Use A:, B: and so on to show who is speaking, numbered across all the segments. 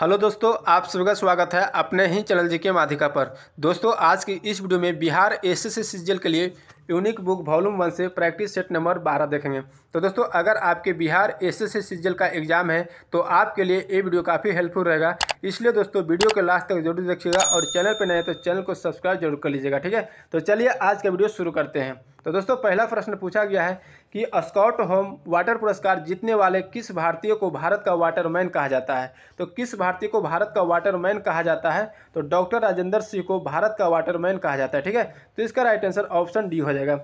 A: hello दोस्तों आप सभी का स्वागत है अपने ही चैनल जी के माधिका पर दोस्तों आज की इस वीडियो में बिहार एस एस सीजल के लिए यूनिक बुक वॉल्यूम वन से प्रैक्टिस सेट नंबर बारह देखेंगे तो दोस्तों अगर आपके बिहार एस एस सीजल का एग्जाम है तो आपके लिए ये वीडियो काफ़ी हेल्पफुल रहेगा इसलिए दोस्तों वीडियो के लास्ट तक जरूर देखिएगा और चैनल पर नए तो चैनल को सब्सक्राइब जरूर कर लीजिएगा ठीक है तो चलिए आज का वीडियो शुरू करते हैं तो दोस्तों पहला प्रश्न पूछा गया है कि स्कॉट होम वाटर पुरस्कार जीतने वाले किस भारतीय को भारत का वाटरमैन कहा जाता है तो किस भारतीय को भारत का वाटरमैन कहा जाता है तो डॉक्टर राजेंद्र सिंह को भारत का वाटरमैन कहा जाता है ठीक है तो इसका राइट आंसर ऑप्शन डी हो जाएगा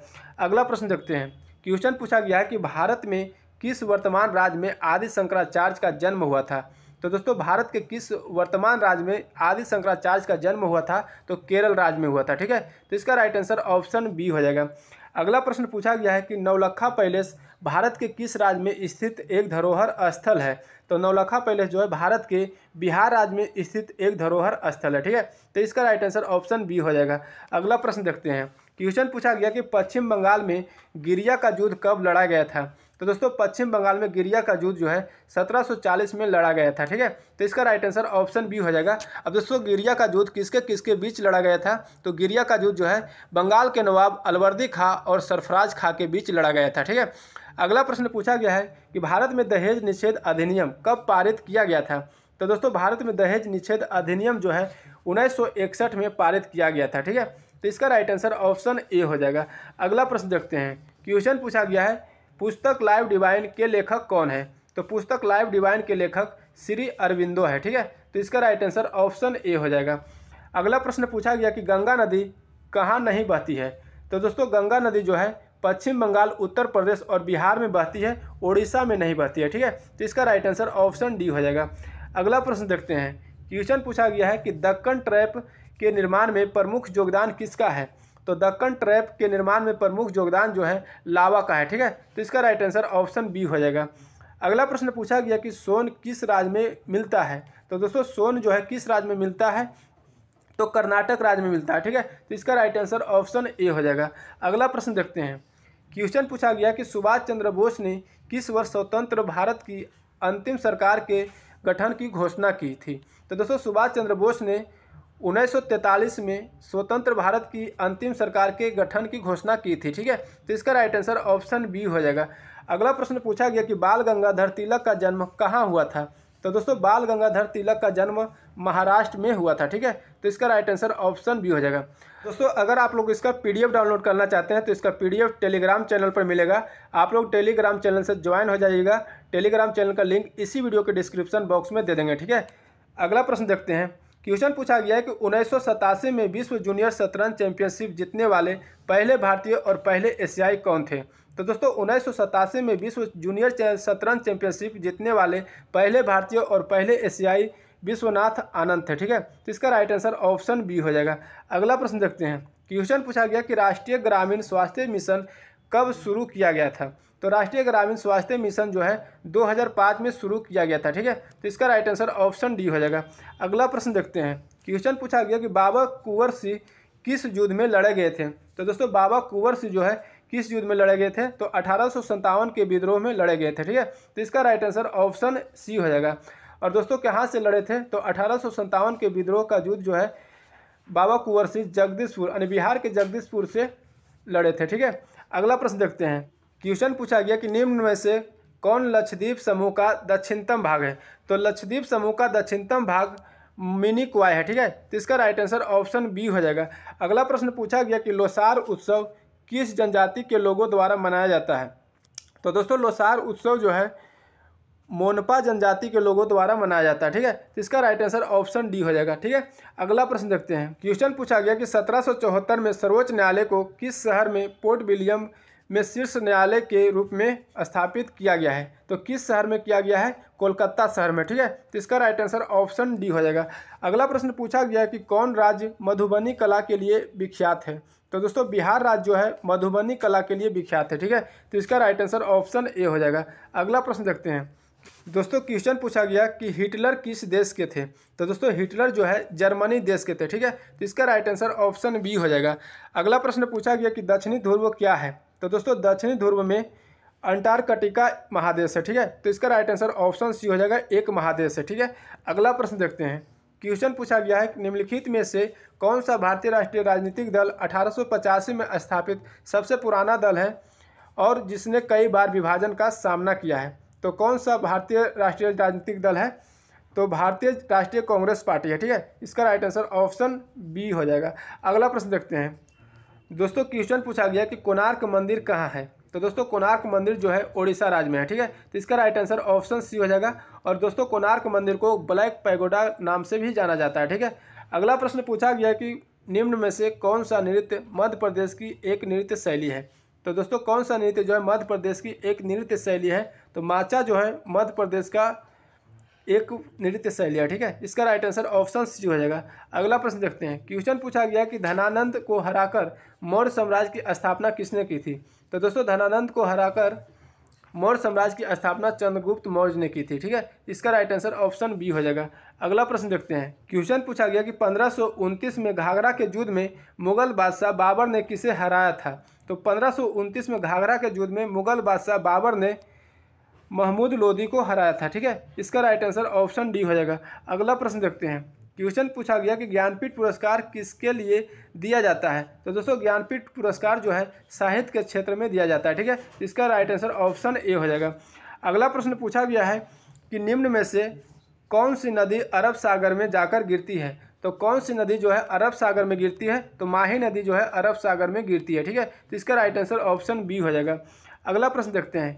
A: अगला प्रश्न देखते हैं क्वेश्चन पूछा गया है कि भारत में किस वर्तमान राज्य में आदि शंकराचार्य का जन्म हुआ था तो दोस्तों भारत के किस वर्तमान राज्य में आदि शंकराचार्य का जन्म हुआ था तो केरल राज्य में हुआ था ठीक है तो इसका राइट आंसर ऑप्शन बी हो जाएगा अगला प्रश्न पूछा गया है कि नौलखा पैलेस भारत के किस राज्य में स्थित एक धरोहर स्थल है तो नौलखा पैलेस जो है भारत के बिहार राज्य में स्थित एक धरोहर स्थल है ठीक है तो इसका राइट आंसर ऑप्शन बी हो जाएगा अगला प्रश्न देखते हैं क्वेश्चन पूछा गया कि पश्चिम बंगाल में गिरिया का युद्ध कब लड़ा गया था तो दोस्तों पश्चिम बंगाल में गिरिया का युद्ध जो है 1740 में लड़ा गया था ठीक है तो इसका राइट आंसर ऑप्शन बी हो जाएगा अब दोस्तों गिरिया का युद्ध किसके किसके बीच लड़ा गया था तो गिरिया का युद्ध जो है बंगाल के नवाब अलवर्दी खां और सरफराज खां के बीच लड़ा गया था ठीक है अगला प्रश्न पूछा गया है कि भारत में दहेज निषेध अधिनियम कब पारित किया गया था तो दोस्तों भारत में दहेज निषेध अधिनियम जो है उन्नीस में पारित किया गया था ठीक है तो इसका राइट आंसर ऑप्शन ए हो जाएगा अगला प्रश्न देखते हैं क्वेश्चन पूछा गया है पुस्तक लाइव डिवाइन के लेखक कौन है तो पुस्तक लाइव डिवाइन के लेखक श्री अरविंदो है ठीक है तो इसका राइट आंसर ऑप्शन ए हो जाएगा अगला प्रश्न पूछा गया कि गंगा नदी कहाँ नहीं बहती है तो दोस्तों गंगा नदी जो है पश्चिम बंगाल उत्तर प्रदेश और बिहार में बहती है उड़ीसा में नहीं बहती है ठीक है तो इसका राइट आंसर ऑप्शन डी हो जाएगा अगला प्रश्न देखते हैं क्वेश्चन पूछा गया है कि दक्कन ट्रैप के निर्माण में प्रमुख योगदान किसका है तो दक्कन ट्रैप के निर्माण में प्रमुख योगदान जो है लावा का है ठीक है तो इसका राइट आंसर ऑप्शन बी हो जाएगा अगला प्रश्न पूछा गया कि सोन किस राज्य में मिलता है तो दोस्तों सोन जो है किस राज्य में मिलता है तो कर्नाटक राज्य में मिलता है ठीक है तो इसका राइट आंसर ऑप्शन ए हो जाएगा अगला प्रश्न देखते हैं क्वेश्चन पूछा गया कि सुभाष चंद्र बोस ने किस वर्ष स्वतंत्र भारत की अंतिम सरकार के गठन की घोषणा की थी तो दोस्तों सुभाष चंद्र बोस ने 1943 में स्वतंत्र भारत की अंतिम सरकार के गठन की घोषणा की थी ठीक है तो इसका राइट आंसर ऑप्शन बी हो जाएगा अगला प्रश्न पूछा गया कि बाल गंगाधर तिलक का जन्म कहाँ हुआ था तो दोस्तों बाल गंगाधर तिलक का जन्म महाराष्ट्र में हुआ था ठीक है तो इसका राइट आंसर ऑप्शन बी हो जाएगा दोस्तों अगर आप लोग इसका पीडीएफ डाउनलोड करना चाहते हैं तो इसका पीडीएफ टेलीग्राम चैनल पर मिलेगा आप लोग टेलीग्राम चैनल से ज्वाइन हो जाइएगा टेलीग्राम चैनल का लिंक इसी वीडियो के डिस्क्रिप्शन बॉक्स में दे देंगे ठीक है अगला प्रश्न देखते हैं क्वेश्चन पूछा गया है कि उन्नीस में विश्व जूनियर शतरंज चैंपियनशिप जीतने वाले पहले भारतीय और पहले एशियाई कौन थे तो दोस्तों उन्नीस में विश्व जूनियर शतरंज चैंपियनशिप जीतने वाले पहले भारतीय और पहले एशियाई विश्वनाथ आनंद थे ठीक है तो इसका राइट आंसर ऑप्शन बी हो जाएगा अगला प्रश्न देखते हैं क्वेश्चन पूछा गया कि राष्ट्रीय ग्रामीण स्वास्थ्य मिशन कब शुरू किया गया था तो राष्ट्रीय ग्रामीण स्वास्थ्य मिशन जो है 2005 में शुरू किया गया था ठीक है तो इसका राइट आंसर ऑप्शन डी हो जाएगा अगला प्रश्न देखते हैं क्वेश्चन पूछा गया कि बाबा कुंवर सिंह किस युद्ध में लड़े गए थे तो दोस्तों बाबा कुंवर सिंह जो है किस युद्ध में लड़े गए थे तो अठारह के विद्रोह में लड़े गए थे ठीक है तो इसका राइट आंसर ऑप्शन सी हो जाएगा और दोस्तों कहाँ से लड़े थे तो अठारह के विद्रोह का युद्ध जो है बाबा कुंवर सिंह जगदीशपुर यानी बिहार के जगदीशपुर से लड़े थे ठीक है अगला प्रश्न देखते हैं क्वेश्चन पूछा गया कि निम्न में से कौन लक्षद्वीप समूह का दक्षिणतम भाग है तो लक्षद्वीप समूह का दक्षिणतम भाग मिनी क्वाय है ठीक है तो इसका राइट आंसर ऑप्शन बी हो जाएगा अगला प्रश्न पूछा गया कि लोसार उत्सव किस जनजाति के लोगों द्वारा मनाया जाता है तो दोस्तों लोसार उत्सव जो है मोनपा जनजाति के लोगों द्वारा मनाया जाता है ठीक है तो इसका राइट आंसर ऑप्शन डी हो जाएगा ठीक है अगला प्रश्न देखते हैं क्वेश्चन पूछा गया कि सत्रह में सर्वोच्च न्यायालय को किस शहर में पोर्ट विलियम में शीर्ष न्यायालय के रूप में स्थापित किया गया है तो किस शहर में किया गया है कोलकाता शहर में ठीक है तो इसका राइट आंसर ऑप्शन डी हो जाएगा अगला प्रश्न पूछा गया कि कौन राज्य मधुबनी कला के लिए विख्यात है तो दोस्तों बिहार राज्य जो है मधुबनी कला के लिए विख्यात है ठीक है तो इसका राइट आंसर ऑप्शन ए हो जाएगा अगला प्रश्न देखते हैं दोस्तों क्वेश्चन पूछा गया कि हिटलर किस देश के थे तो दोस्तों हिटलर जो है जर्मनी देश के थे ठीक है तो इसका राइट आंसर ऑप्शन बी हो जाएगा अगला प्रश्न पूछा गया कि दक्षिणी ध्रुव क्या है तो दोस्तों दक्षिणी ध्रुव में अंटार्कटिका महादेश है ठीक है तो इसका राइट आंसर ऑप्शन सी हो जाएगा एक महादेश है ठीक है अगला प्रश्न देखते हैं क्वेश्चन पूछा गया है कि निम्नलिखित में से कौन सा भारतीय राष्ट्रीय राजनीतिक दल अठारह में स्थापित सबसे पुराना दल है और जिसने कई बार विभाजन का सामना किया है तो कौन सा भारतीय राष्ट्रीय राजनीतिक दल है तो भारतीय राष्ट्रीय कांग्रेस पार्टी है ठीक है इसका राइट आंसर ऑप्शन बी हो जाएगा अगला प्रश्न देखते हैं दोस्तों क्वेश्चन पूछा गया कि कोणार्क मंदिर कहाँ है तो दोस्तों कोणार्क मंदिर जो है ओडिशा राज्य में है ठीक है तो इसका राइट आंसर ऑप्शन सी हो जाएगा और दोस्तों कोणार्क मंदिर को ब्लैक पैगोडा नाम से भी जाना जाता है ठीक है अगला प्रश्न पूछा गया कि निम्न में से कौन सा नृत्य मध्य प्रदेश की एक नृत्य शैली है तो दोस्तों कौन सा नृत्य जो है मध्य प्रदेश की एक नृत्य शैली है तो माचा जो है मध्य प्रदेश का एक नृत्य शैली है ठीक है इसका राइट आंसर ऑप्शन सी हो जाएगा अगला प्रश्न देखते हैं क्वेश्चन पूछा गया कि धनानंद को हराकर मौर्य साम्राज्य की स्थापना किसने की थी तो दोस्तों धनानंद को हराकर मौर्य साम्राज्य की स्थापना चंद्रगुप्त मौर्य ने की थी ठीक है इसका राइट आंसर ऑप्शन बी हो जाएगा अगला प्रश्न देखते हैं क्वेश्चन पूछा गया कि पंद्रह में घाघरा के युद्ध में मुगल बादशाह बाबर ने किसे हराया था तो पंद्रह में घाघरा के युद्ध में मुगल बादशाह बाबर ने महमूद लोधी को हराया था ठीक है इसका राइट आंसर ऑप्शन डी हो जाएगा अगला प्रश्न देखते हैं क्वेश्चन पूछा गया कि ज्ञानपीठ पुरस्कार किसके लिए दिया जाता है तो दोस्तों ज्ञानपीठ पुरस्कार जो है साहित्य के क्षेत्र में दिया जाता है ठीक है इसका राइट आंसर ऑप्शन ए हो जाएगा अगला प्रश्न पूछा गया है कि निम्न में से कौन सी नदी अरब सागर में जाकर गिरती है तो कौन सी नदी जो है अरब सागर में गिरती है तो माही नदी जो है अरब सागर में गिरती है ठीक है तो इसका राइट आंसर ऑप्शन बी हो जाएगा अगला प्रश्न देखते हैं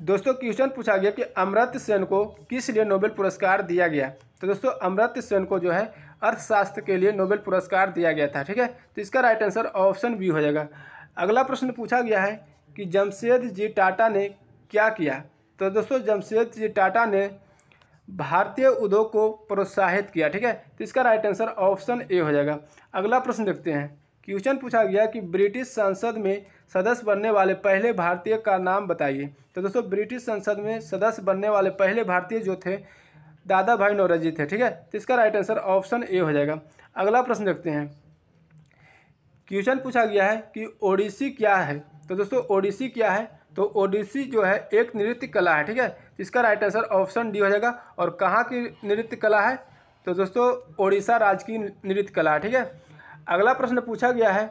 A: दोस्तों क्वेश्चन पूछा गया कि अमृत सेन को किस लिए नोबेल पुरस्कार दिया गया तो दोस्तों अमृत सेन को जो है अर्थशास्त्र के लिए नोबेल पुरस्कार दिया गया था ठीक है तो इसका राइट आंसर ऑप्शन बी हो जाएगा अगला प्रश्न पूछा गया है कि जमशेद जी टाटा ने क्या किया तो दोस्तों जमशेद जी टाटा ने भारतीय उद्योग को प्रोत्साहित किया ठीक है तो इसका राइट आंसर ऑप्शन ए हो जाएगा अगला प्रश्न देखते हैं क्वेश्चन पूछा गया कि ब्रिटिश संसद में सदस्य बनने वाले पहले भारतीय का नाम बताइए तो दोस्तों ब्रिटिश संसद में सदस्य बनने वाले पहले भारतीय जो थे दादा भाई नौरजी थे ठीक है तो इसका राइट आंसर ऑप्शन ए हो जाएगा अगला प्रश्न देखते हैं क्वेश्चन पूछा गया है कि ओडिसी क्या है तो दोस्तों ओडिसी क्या है तो ओडिसी जो है एक नृत्य कला है ठीक है तो इसका राइट आंसर ऑप्शन डी हो जाएगा और कहाँ की नृत्य कला है तो दोस्तों ओडिशा राज्य की नृत्य कला है ठीक है अगला प्रश्न पूछा गया है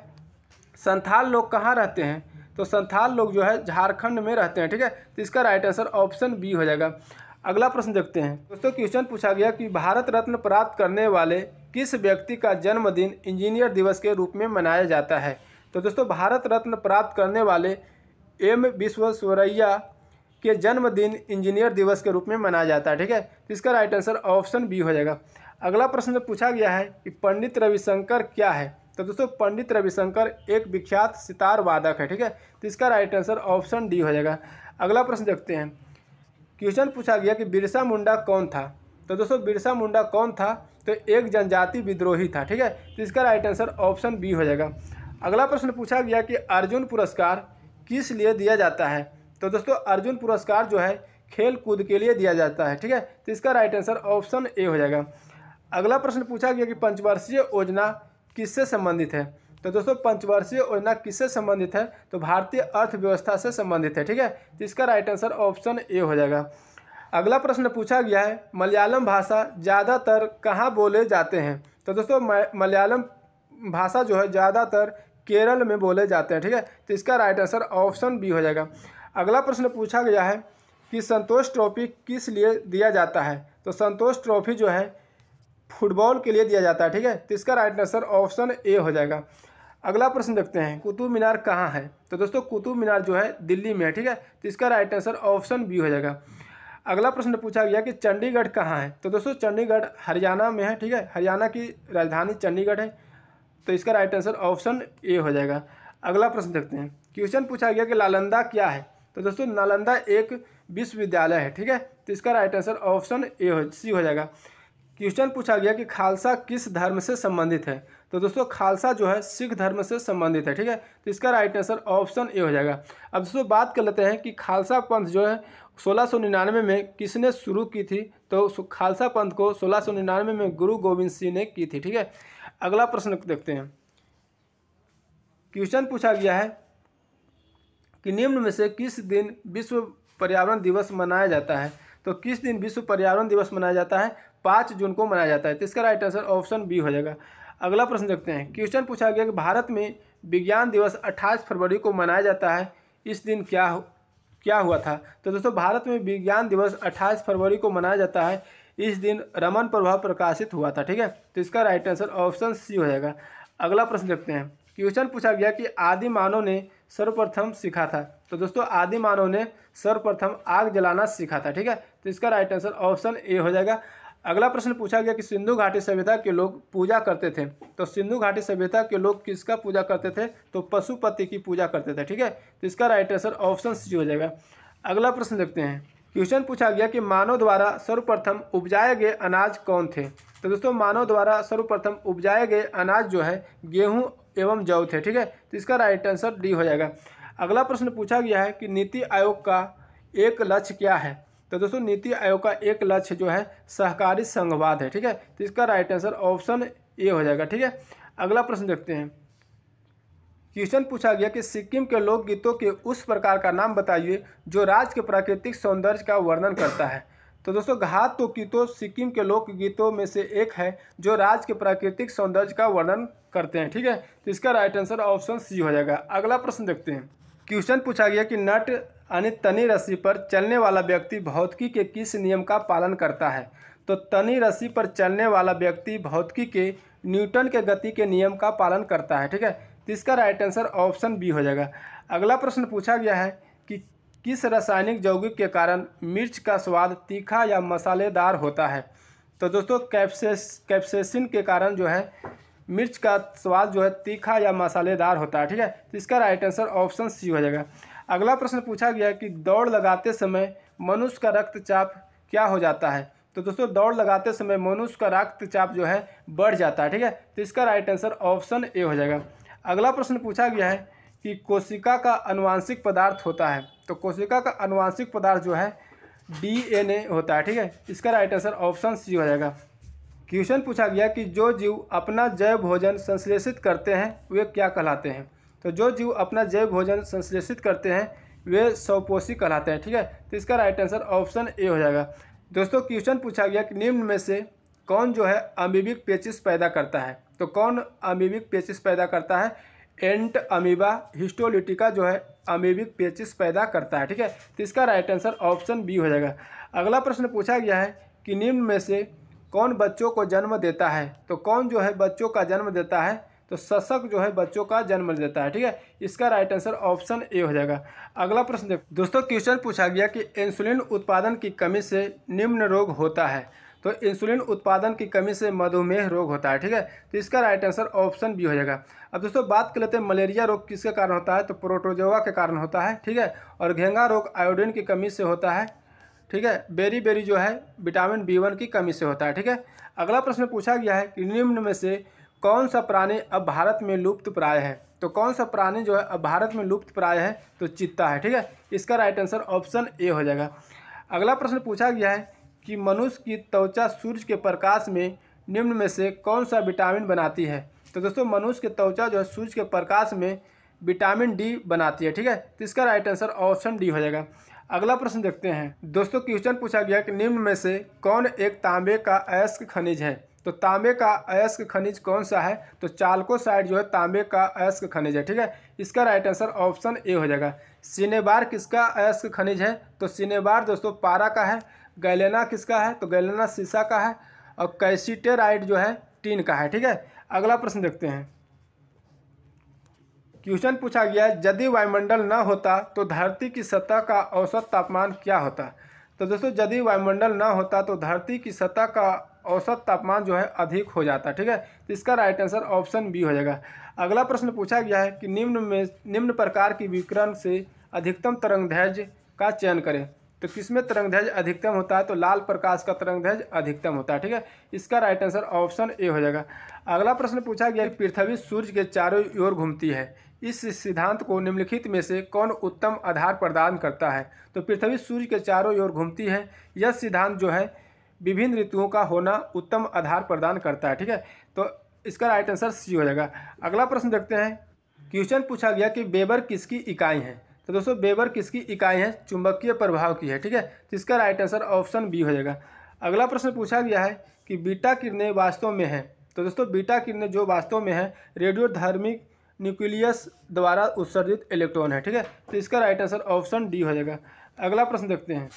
A: संथाल लोग कहाँ रहते हैं तो संथाल लोग जो है झारखंड में रहते हैं ठीक है तो इसका राइट आंसर ऑप्शन बी हो जाएगा अगला प्रश्न देखते हैं दोस्तों क्वेश्चन पूछा गया कि भारत रत्न प्राप्त करने वाले किस व्यक्ति का जन्मदिन इंजीनियर दिवस के रूप में मनाया जाता है तो दोस्तों भारत रत्न प्राप्त करने वाले एम विश्वेश्वरैया के जन्मदिन इंजीनियर दिवस के रूप में मनाया जाता है ठीक है तो इसका राइट आंसर ऑप्शन बी हो जाएगा अगला प्रश्न में पूछा गया है कि पंडित रविशंकर क्या है तो दोस्तों पंडित रविशंकर एक विख्यात सितार वादक है ठीक है तो इसका राइट आंसर ऑप्शन डी हो जाएगा अगला प्रश्न देखते हैं क्वेश्चन पूछा गया कि बिरसा मुंडा कौन था तो दोस्तों बिरसा मुंडा कौन था तो एक जनजाति विद्रोही था ठीक है तो इसका राइट आंसर ऑप्शन बी हो जाएगा अगला प्रश्न पूछा गया कि अर्जुन पुरस्कार किस लिए दिया जाता है तो दोस्तों अर्जुन पुरस्कार जो है खेल कूद के लिए दिया जाता है ठीक है तो इसका राइट आंसर ऑप्शन ए हो जाएगा अगला प्रश्न पूछा गया कि पंचवर्षीय योजना किससे संबंधित है तो दोस्तों पंचवर्षीय योजना किससे संबंधित है तो भारतीय अर्थव्यवस्था से संबंधित है ठीक है तो इसका राइट आंसर ऑप्शन ए हो जाएगा अगला प्रश्न पूछा गया है मलयालम भाषा ज़्यादातर कहाँ बोले जाते हैं तो दोस्तों मलयालम भाषा जो है ज़्यादातर केरल में बोले जाते हैं ठीक है तो इसका राइट आंसर ऑप्शन बी हो जाएगा अगला प्रश्न पूछा गया है कि संतोष ट्रॉफी किस लिए दिया जाता है तो संतोष ट्रॉफी जो है फुटबॉल के लिए दिया जाता है ठीक है तो इसका राइट आंसर ऑप्शन ए हो जाएगा अगला प्रश्न देखते हैं कुतुब मीनार कहाँ है तो दोस्तों कुतुब मीनार जो है दिल्ली में है ठीक है तो इसका राइट आंसर ऑप्शन बी हो जाएगा अगला प्रश्न पूछा गया कि चंडीगढ़ कहाँ है तो दोस्तों चंडीगढ़ हरियाणा में है ठीक है हरियाणा की राजधानी चंडीगढ़ है तो इसका राइट आंसर ऑप्शन ए हो जाएगा अगला प्रश्न देखते हैं क्वेश्चन पूछा गया कि नालंदा क्या है तो दोस्तों नालंदा एक विश्वविद्यालय है ठीक है तो इसका राइट आंसर ऑप्शन ए हो सी हो जाएगा क्वेश्चन पूछा गया कि खालसा किस धर्म से संबंधित है तो दोस्तों खालसा जो है सिख धर्म से संबंधित है ठीक है तो इसका राइट आंसर ऑप्शन ए हो जाएगा अब दोस्तों बात कर लेते हैं कि खालसा पंथ जो है सोलह सौ निन्यानवे में किसने शुरू की थी तो खालसा पंथ को सोलह सौ निन्यानवे में गुरु गोविंद सिंह ने की थी ठीक है अगला प्रश्न देखते हैं क्वेश्चन पूछा गया है कि निम्न में से किस दिन विश्व पर्यावरण दिवस मनाया जाता है तो किस दिन विश्व पर्यावरण दिवस मनाया जाता है पाँच जून को मनाया जाता है तो इसका राइट आंसर ऑप्शन बी हो जाएगा अगला प्रश्न देखते हैं क्वेश्चन पूछा गया कि भारत में विज्ञान दिवस अट्ठाईस फरवरी को मनाया जाता है इस दिन क्या क्या हुआ था तो दोस्तों भारत में विज्ञान दिवस 28 फरवरी को मनाया जाता है इस दिन रमन प्रभाव प्रकाशित हुआ था ठीक है तो इसका राइट आंसर ऑप्शन सी हो जाएगा अगला प्रश्न देखते हैं क्वेश्चन पूछा गया कि आदि मानव ने सर्वप्रथम सीखा था तो दोस्तों आदि मानव ने सर्वप्रथम आग जलाना सीखा था ठीक है तो इसका राइट आंसर ऑप्शन ए हो जाएगा अगला प्रश्न पूछा गया कि सिंधु घाटी सभ्यता के लोग पूजा करते थे तो सिंधु घाटी सभ्यता के लोग किसका पूजा करते थे तो पशुपति की पूजा करते थे ठीक है तो इसका राइट आंसर ऑप्शन सी हो जाएगा अगला प्रश्न देखते हैं क्वेश्चन पूछा गया कि मानव द्वारा सर्वप्रथम उपजाए गए अनाज कौन थे तो दोस्तों मानव द्वारा सर्वप्रथम उपजाए गए अनाज जो है गेहूँ एवं जौ थे ठीक है तो इसका राइट आंसर डी हो जाएगा अगला प्रश्न पूछा गया है कि नीति आयोग का एक लक्ष्य क्या है तो दोस्तों नीति आयोग का एक लक्ष्य जो है सहकारी संघवाद है ठीक है तो इसका राइट आंसर ऑप्शन ए हो जाएगा ठीक है अगला प्रश्न देखते हैं क्वेश्चन पूछा गया कि सिक्किम के लोकगीतों के उस प्रकार का नाम बताइए जो राज्य के प्राकृतिक सौंदर्य का वर्णन करता है तो दोस्तों घात तो गीतों सिक्किम के लोकगीतों में से एक है जो राज्य के प्राकृतिक सौंदर्य का वर्णन करते हैं ठीक है तो इसका राइट आंसर ऑप्शन सी हो जाएगा अगला प्रश्न देखते हैं क्वेश्चन पूछा गया कि नट यानी तनी रस्सी पर चलने वाला व्यक्ति भौतिकी के किस नियम का पालन करता है तो तनी रस्सी पर चलने वाला व्यक्ति भौतिकी के न्यूटन के गति के नियम का पालन करता है ठीक है तो इसका राइट आंसर ऑप्शन बी हो जाएगा अगला प्रश्न पूछा गया है कि किस रासायनिक यौगिक के कारण मिर्च का स्वाद तीखा या मसालेदार होता है तो दोस्तों कैप्सेस कैप्सेसिन के कारण जो है मिर्च का स्वाद जो है तीखा या मसालेदार होता है ठीक है तो इसका राइट आंसर ऑप्शन सी हो जाएगा अगला प्रश्न पूछा गया है कि दौड़ लगाते समय मनुष्य का रक्तचाप क्या हो जाता है तो दोस्तों दौड़ लगाते समय मनुष्य का रक्तचाप जो है बढ़ जाता है ठीक है तो इसका राइट आंसर ऑप्शन ए हो जाएगा अगला प्रश्न पूछा गया है कि कोशिका का अनुवांशिक पदार्थ होता है तो कोशिका का अनुवांशिक पदार्थ जो है डीएनए होता है ठीक है इसका राइट आंसर ऑप्शन सी हो जाएगा क्वेश्चन पूछा गया कि जो जीव अपना जैव भोजन संश्लेषित करते हैं वे क्या कहलाते हैं तो जो जीव अपना जैव भोजन संश्लेषित करते हैं वे स्वपोषी कहलाते हैं ठीक है तो इसका राइट आंसर ऑप्शन ए हो जाएगा दोस्तों क्वेश्चन पूछा गया कि निम्न में से कौन जो है अमीबिक पेचिस पैदा करता है तो कौन अमीबिक पेचिस पैदा करता है एंट अमीबा हिस्टोलिटिका जो है अमीबिक पेचिस पैदा करता है ठीक है तो इसका राइट आंसर ऑप्शन बी हो जाएगा अगला प्रश्न पूछा गया है कि निम्न में से कौन बच्चों को जन्म देता है तो कौन जो है बच्चों का जन्म देता है तो शशक जो है बच्चों का जन्म देता है ठीक है इसका राइट आंसर ऑप्शन ए हो जाएगा अगला प्रश्न देखो दोस्तों क्वेश्चन पूछा गया कि इंसुलिन उत्पादन की कमी से निम्न रोग होता है तो इंसुलिन उत्पादन की कमी से मधुमेह रोग होता है ठीक है तो इसका राइट आंसर ऑप्शन बी हो जाएगा अब दोस्तों बात कर लेते हैं मलेरिया रोग किसके कारण होता है तो प्रोटोजोवा के कारण होता है ठीक है और घेंगा रोग आयोडीन की कमी से होता है ठीक है बेरी बेरी जो है विटामिन बी वन की कमी से होता है ठीक है अगला प्रश्न पूछा गया है कि निम्न में से कौन सा प्राणी अब भारत में लुप्त प्राय है तो कौन सा प्राणी जो है अब भारत में लुप्त प्राय है तो चित्ता है ठीक है इसका राइट आंसर ऑप्शन ए हो जाएगा अगला प्रश्न पूछा गया है कि मनुष्य की त्वचा सूर्य के प्रकाश में निम्न में से कौन सा विटामिन बनाती है तो दोस्तों मनुष्य की त्वचा जो है सूर्य के प्रकाश में विटामिन डी बनाती है ठीक है तो इसका राइट आंसर ऑप्शन डी हो जाएगा अगला प्रश्न देखते हैं दोस्तों क्वेश्चन पूछा गया कि निम्न में से कौन एक तांबे का अयस्क खनिज है तो तांबे का अयस्क खनिज कौन सा है तो चालको साइड जो है तांबे का अयस्क खनिज है ठीक है इसका राइट आंसर ऑप्शन ए हो जाएगा सिनेबार किसका अयस्क खनिज है तो सिनेबार दोस्तों पारा का है गैलेना किसका है तो गैलेना सीसा का है और कैसीटेराइड जो है टीन का है ठीक है अगला प्रश्न देखते हैं क्वेश्चन पूछा गया है यदि वायुमंडल न होता तो धरती की सतह का औसत तापमान क्या होता तो दोस्तों यदि वायुमंडल न होता तो धरती की सतह का औसत तापमान जो है अधिक हो जाता है ठीक है तो इसका राइट आंसर ऑप्शन बी हो जाएगा अगला प्रश्न पूछा गया है कि निम्न में निम्न प्रकार की विकरण से अधिकतम तरंगदैर्ध्य का चयन करें तो किसमें तरंगदैर्ध्य अधिकतम होता है तो लाल प्रकाश का तरंग तरंगदैर्ध्य अधिकतम होता है ठीक है इसका राइट आंसर ऑप्शन ए हो जाएगा अगला प्रश्न पूछा गया कि पृथ्वी सूर्य के चारों ओर घूमती है इस सिद्धांत को निम्नलिखित में से कौन उत्तम आधार प्रदान करता है तो पृथ्वी सूर्य के चारों ओर घूमती है यह सिद्धांत जो है विभिन्न ऋतुओं का होना उत्तम आधार प्रदान करता है ठीक है तो इसका राइट आंसर सी हो जाएगा अगला प्रश्न देखते हैं क्वेश्चन पूछा गया कि बेबर किसकी इकाई है तो दोस्तों बेबर किसकी इकाई है चुंबकीय प्रभाव की है ठीक है तो इसका राइट आंसर ऑप्शन बी हो जाएगा अगला प्रश्न पूछा गया है कि बीटा किरणें वास्तव में हैं तो दोस्तों बीटा किरणें जो वास्तव में हैं रेडियोधर्मिक न्यूक्लियस द्वारा उत्सर्जित इलेक्ट्रॉन है ठीक है तो इसका राइट आंसर ऑप्शन डी हो जाएगा अगला प्रश्न देखते हैं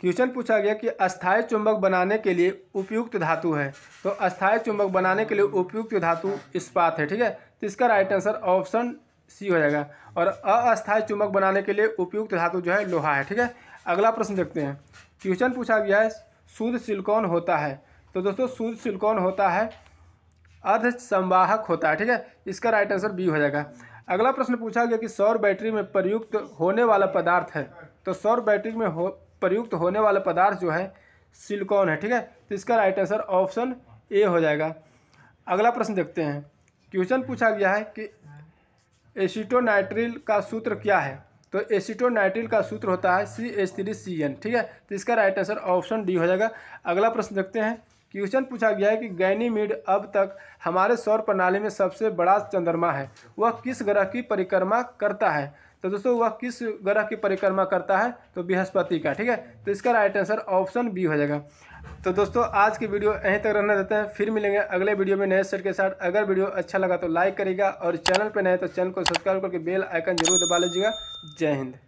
A: क्वेश्चन पूछा गया कि अस्थायी चुंबक बनाने के लिए उपयुक्त धातु है तो अस्थायी चुंबक बनाने के लिए उपयुक्त धातु इस्पात है ठीक है तो इसका राइट आंसर ऑप्शन सी हो जाएगा और अस्थायी चुंबक बनाने के लिए उपयुक्त धातु जो है लोहा है ठीक है अगला प्रश्न देखते हैं क्वेश्चन पूछा गया है शुद्ध सिलिकॉन होता है तो दोस्तों शुद्ध सिलिकॉन होता है अर्ध संवाहक होता है ठीक है इसका राइट आंसर बी हो जाएगा अगला प्रश्न पूछा गया कि सौर बैटरी में प्रयुक्त होने वाला पदार्थ है तो सौर बैटरी में हो प्रयुक्त होने वाला पदार्थ जो है सिलिकॉन है ठीक है तो इसका राइट आंसर ऑप्शन ए हो जाएगा अगला प्रश्न देखते हैं क्वेश्चन पूछा गया है कि एसिटोनाइट्रिल का सूत्र क्या है तो एसिटोनाइट्रिल का सूत्र होता है C H three C N ठीक है तो इसका राइट आंसर ऑप्शन डी हो जाएगा अगला प्रश्न देखते हैं क्वेश्चन पूछा गया है कि गैनीमिड अब तक हमारे सौर प्रणाली में सबसे बड़ा चंद्रमा है वह किस ग्रह की परिक्रमा करता है तो दोस्तों वह किस ग्रह की परिक्रमा करता है तो बृहस्पति का ठीक है तो इसका राइट आंसर ऑप्शन बी हो जाएगा तो दोस्तों आज की वीडियो यहीं तक रहने देते हैं फिर मिलेंगे अगले वीडियो में नए सेट के साथ अगर वीडियो अच्छा लगा तो लाइक करेगा और चैनल पर नए तो चैनल को सब्सक्राइब करके बेल आइकन जरूर दबा लीजिएगा जय हिंद